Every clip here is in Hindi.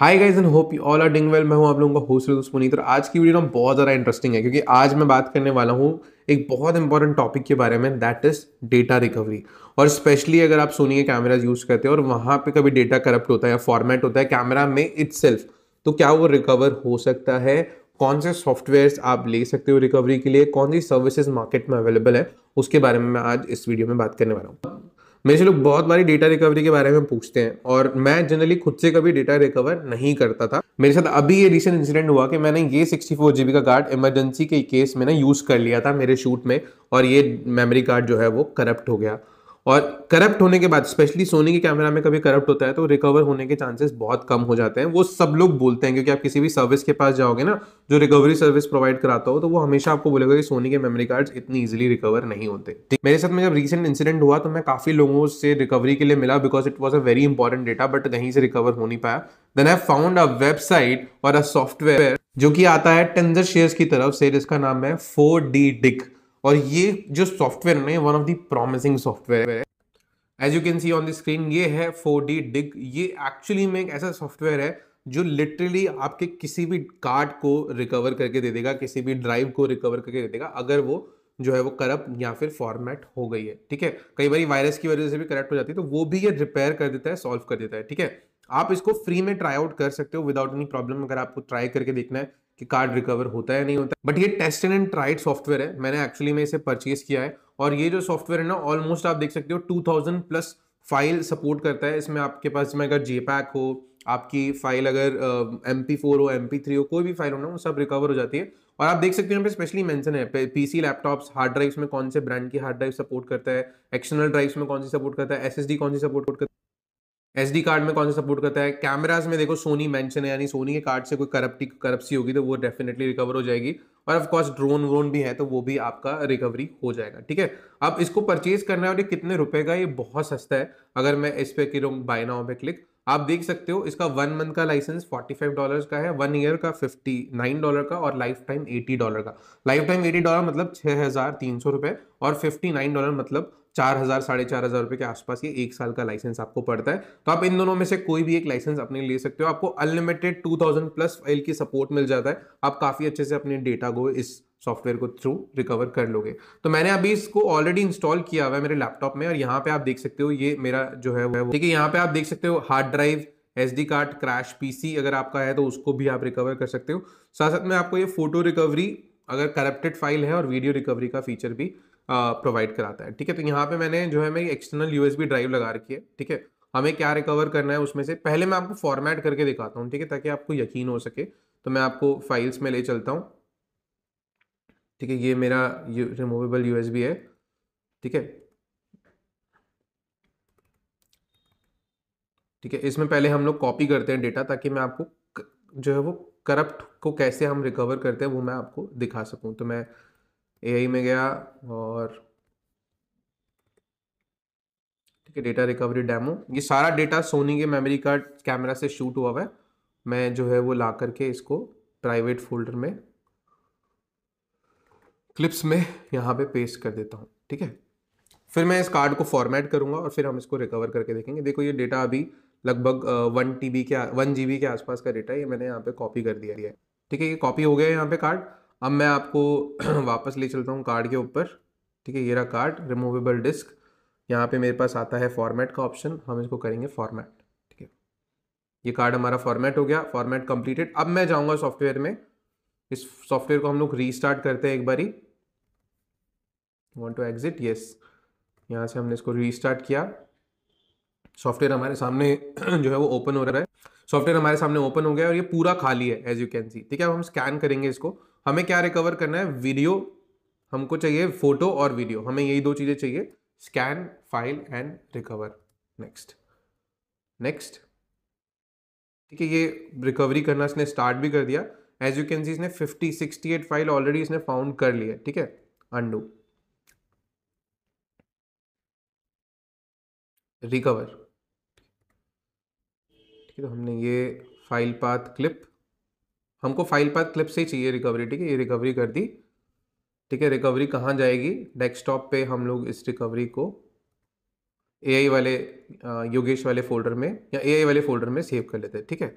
hi guys and hope you all are doing well मैं हूं आप लोगों का होस्ट दोस्त पुनीत और आज की वीडियो ना बहुत ज़्यादा इंटरेस्टिंग है क्योंकि आज मैं बात करने वाला हूं एक बहुत इंपॉर्टेंट टॉपिक के बारे में दैट इज़ डेटा रिकवरी और स्पेशली अगर आप सोनी के कैमराज यूज़ करते हो और वहाँ पे कभी डेटा करप्ट होता है या फॉर्मेट होता है कैमरा में इट्स तो क्या वो रिकवर हो सकता है कौन से सॉफ्टवेयर आप ले सकते हो रिकवरी के लिए कौन सी सर्विसेज मार्केट में अवेलेबल है उसके बारे में मैं आज इस वीडियो में बात करने वाला हूँ मेरे से लोग बहुत बारी डेटा रिकवरी के बारे में पूछते हैं और मैं जनरली खुद से कभी डेटा रिकवर नहीं करता था मेरे साथ अभी ये रिसेंट इंसिडेंट हुआ कि मैंने ये सिक्सटी फोर जीबी का कार्ड इमरजेंसी के केस में ना यूज़ कर लिया था मेरे शूट में और ये मेमोरी कार्ड जो है वो करप्ट हो गया और करप्ट होने के बाद स्पेशली सोनी के कैमरा में कभी करप्ट होता है तो रिकवर होने के चांसेस बहुत कम हो जाते हैं वो सब लोग बोलते हैं क्योंकि आप किसी भी सर्विस के पास जाओगे ना जो रिकवरी सर्विस प्रोवाइड कराता हो तो वो हमेशा आपको बोलेगा कि सोनी के मेमोरी कार्ड्स इतनी इजिली रिकवर नहीं होते मेरे साथ में जब रिसेंट इंसिडेंट हुआ तो मैं काफ़ी लोगों से रिकवरी के लिए मिला because it was a very important data but कहीं से रिकवर हो नहीं पाया then I found a website और अ सॉफ्टवेयर जो कि आता है टेंजर शेयर्स की तरफ से जिसका नाम है फोर डी डिक और ये जो सॉफ्टवेयर है one of the promising software है as you can see on the screen ये है फोर डी डिग ये एक्चुअली में एक ऐसा सॉफ्टवेयर है जो लिटरली आपके किसी भी कार्ड को रिकवर करके दे देगा किसी भी ड्राइव को रिकवर करके दे देगा अगर वो जो है वो करप्ट या फिर फॉर्मेट हो गई है ठीक है कई बार वायरस की वजह से भी करप्ट हो जाती है तो वो भी ये रिपेयर कर देता है सॉल्व कर देता है ठीक है आप इसको फ्री में ट्राई आउट कर सकते हो विदाउट एनी प्रॉब्लम अगर आपको ट्राई करके देखना है कि कार्ड रिकवर होता है नहीं होता बट ये टेस्टेड एंड ट्राइड सॉफ्टवेयर है मैंने एक्चुअली में इसे परचेज किया है और ये जो सॉफ्टवेयर है ना ऑलमोस्ट आप देख सकते हो 2000 प्लस फाइल सपोर्ट करता है इसमें आपके पास में अगर जेपैक हो आपकी फाइल अगर एम पी फोर हो एम पी थ्री हो कोई भी फाइल हो ना वो सब रिकवर हो जाती है और आप देख सकते हो यहाँ पे स्पेशली मेंशन है पीसी लैपटॉप्स हार्ड ड्राइव्स में कौन से ब्रांड की हार्ड ड्राइव सपोर्ट करता है एक्सटर्नल ड्राइव्स में कौन सी सपोर्ट करता है एसएसडी कौन सी सपोर्ट करता है एस कार्ड में कौन सा सपोर्ट करता है कैमराज में देखो सोनी मैंशन है यानी सोनी के कार्ड से कोई करप्टी करप्सी होगी तो वो डेफिनेटली रिकवर हो जाएगी और ऑफकोर्स ड्रोन व्रोन भी है तो वो भी आपका रिकवरी हो जाएगा ठीक है अब इसको परचेज करना है और ये कितने रुपए का ये बहुत सस्ता है अगर मैं इस पर करूँ बाय नाउ पे क्लिक आप देख सकते हो इसका वन मंथ का लाइसेंस फोर्टी फाइव डॉलर का है वन ईयर का फिफ्टी नाइन डॉलर का और लाइफ टाइम एटी डॉलर का लाइफ टाइम एटी डॉलर मतलब छः हज़ार तीन सौ रुपए और फिफ्टी नाइन डॉलर मतलब चार हज़ार साढ़े चार हज़ार रुपए के आसपास ये एक साल का लाइसेंस आपको पड़ता है तो आप इन दोनों में से कोई भी एक लाइसेंस अपने ले सकते हो आपको unlimited two thousand plus file की सपोर्ट मिल जाता है आप काफ़ी अच्छे से अपने डेटा को इस सॉफ्टवेयर को थ्रू रिकवर कर लोगे तो मैंने अभी इसको ऑलरेडी इंस्टॉल किया हुआ है मेरे लैपटॉप में और यहाँ पे आप देख सकते हो ये मेरा जो है वो ठीक है यहाँ पे आप देख सकते हो hard drive S D card crash पी अगर आपका है तो उसको भी आप रिकवर कर सकते हो साथ साथ में आपको ये फोटो रिकवरी अगर करप्टेड फाइल है और वीडियो रिकवरी का फीचर भी प्रोवाइड कराता है ठीक है तो यहाँ पे मैंने जो है मेरी एक्सटर्नल यूएसबी ड्राइव लगा रखी है ठीक है हमें क्या रिकवर करना है उसमें से पहले मैं आपको फॉर्मेट करके दिखाता हूँ ठीक है ताकि आपको यकीन हो सके तो मैं आपको फाइल्स में ले चलता हूँ ठीक है ये मेरा रिमूवेबल यूएसबी है ठीक है ठीक है इसमें पहले हम लोग कॉपी करते हैं डेटा ताकि मैं आपको जो है वो करप्ट को कैसे हम रिकवर करते हैं वो मैं आपको दिखा सकूं तो मैं एआई में गया और ठीक है डेटा रिकवरी डेमो ये सारा डेटा सोनी के मेमोरी कार्ड कैमरा से शूट हुआ हुआ है मैं जो है वो ला करके इसको प्राइवेट फोल्डर में क्लिप्स में यहाँ पे पेस्ट कर देता हूँ ठीक है फिर मैं इस कार्ड को फॉर्मेट करूँगा और फिर हम इसको रिकवर करके देखेंगे देखो ये डेटा अभी लगभग वन टी के वन जी के आसपास का डेटा है ये मैंने यहाँ पे कॉपी कर दिया है ठीक है ये कॉपी हो गया है यहाँ पे कार्ड अब मैं आपको वापस ले चलता हूँ कार्ड के ऊपर ठीक है ये रहा कार्ड रिमूवेबल डिस्क यहाँ पे मेरे पास आता है फॉर्मेट का ऑप्शन हम इसको करेंगे फॉर्मेट ठीक है ये कार्ड हमारा फॉर्मेट हो गया फॉर्मेट कंप्लीटेड अब मैं जाऊँगा सॉफ्टवेयर में इस सॉफ्टवेयर को हम लोग रीस्टार्ट करते हैं एक बारी वॉन्ट टू एग्जिट येस यहाँ से हमने इसको रीस्टार्ट किया सॉफ्टवेयर हमारे सामने जो है वो ओपन हो रहा है सॉफ्टवेयर हमारे सामने ओपन हो गया है और ये पूरा खाली है एज यू कैन सी ठीक है अब हम स्कैन करेंगे इसको हमें क्या रिकवर करना है वीडियो हमको चाहिए फोटो और वीडियो हमें यही दो चीज़ें चाहिए scan file and recover next next ठीक है ये रिकवरी करना इसने स्टार्ट भी कर दिया एज यू कैन सी इसने फिफ्टी सिक्सटी फाइल ऑलरेडी इसने फाउंड कर लिया ठीक है अंडू रिकवर ठीक है तो हमने ये फाइल पाथ क्लिप हमको फाइल पाथ क्लिप से ही चाहिए रिकवरी ठीक है ये रिकवरी कर दी ठीक है रिकवरी कहाँ जाएगी डेस्कटॉप पे हम लोग इस रिकवरी को एआई वाले योगेश वाले फोल्डर में या एआई वाले फोल्डर में सेव कर लेते हैं ठीक है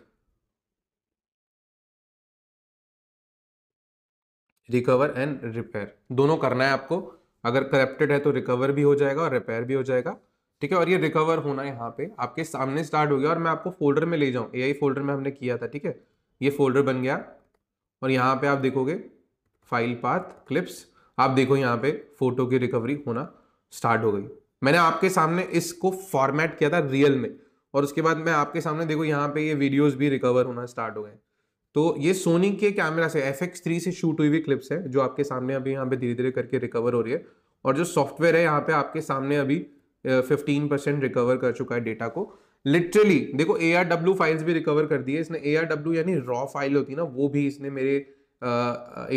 रिकवर एंड रिपेयर दोनों करना है आपको अगर करप्टेड है तो रिकवर भी हो जाएगा और रिपेयर भी हो जाएगा ठीक है और ये रिकवर होना है यहाँ पे आपके सामने स्टार्ट हो गया और मैं आपको फोल्डर में ले जाऊँ ए फोल्डर में हमने किया था ठीक है ये फोल्डर बन गया और यहाँ पे आप देखोगे फाइल पाथ क्लिप्स आप देखो यहाँ पे फोटो की रिकवरी होना स्टार्ट हो गई मैंने आपके सामने इसको फॉर्मेट किया था रियल में और उसके बाद मैं आपके सामने देखो यहाँ पे ये वीडियोस भी रिकवर होना स्टार्ट हो गए तो ये सोनी के कैमरा से एफ एक्स थ्री से शूट हुई हुई क्लिप्स है जो आपके सामने अभी यहाँ पे धीरे धीरे करके रिकवर हो रही है और जो सॉफ्टवेयर है यहाँ पे आपके सामने अभी फिफ्टीन परसेंट रिकवर कर चुका है डेटा को लिटरली देखो ए आर डब्ल्यू फाइल्स भी रिकवर कर दी है इसने ए आर डब्ल्यू यानी रॉ फाइल होती है ना वो भी इसने मेरे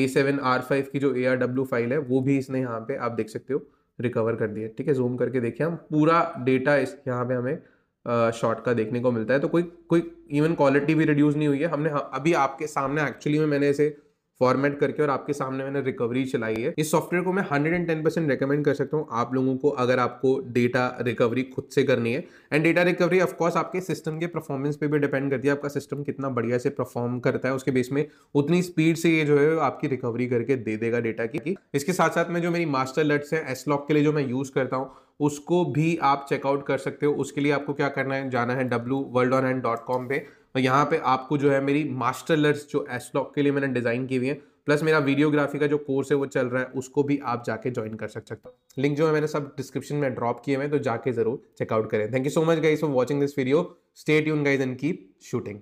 ए सेवन आर फाइव की जो ए आर डब्ल्यू फाइल है वो भी इसने यहाँ पे आप देख सकते हो रिकवर कर दिया ठीक है जूम करके देखिए हम पूरा डेटा इस यहाँ पे हमें शॉर्ट का देखने को मिलता है तो कोई कोई इवन क्वालिटी भी रिड्यूस नहीं हुई है हमने अभी आपके सामने एक्चुअली में मैंने इसे फॉर्मेट करके और आपके सामने मैंने रिकवरी चलाई है इस सॉफ्टवेयर को मैं 110 परसेंट रिकमेंड कर सकता हूँ आप लोगों को अगर आपको डेटा रिकवरी खुद से करनी है एंड डेटा रिकवरी ऑफकोर्स आपके सिस्टम के परफॉर्मेंस पे भी डिपेंड करती है आपका सिस्टम कितना बढ़िया से परफॉर्म करता है उसके बेस में उतनी स्पीड से ये जो है आपकी रिकवरी करके दे देगा डेटा की इसके साथ साथ में जो मेरी मास्टर लट्स है एसलॉक के लिए जो मैं यूज़ करता हूँ उसको भी आप चेकआउट कर सकते हो उसके लिए आपको क्या करना है जाना है W world on hand dot com पर और यहाँ पे आपको जो है मेरी मास्टर लर्स जो एसलॉक के लिए मैंने डिज़ाइन की हुई है प्लस मेरा वीडियोग्राफी का जो कोर्स है वो चल रहा है उसको भी आप जाके ज्वाइन कर सकते हो लिंक जो है मैंने सब डिस्क्रिप्शन में ड्रॉप किए हैं तो जाके जरूर चेकआउट करें thank you so much guys for watching this video stay यून गाइज एंड कीप शूटिंग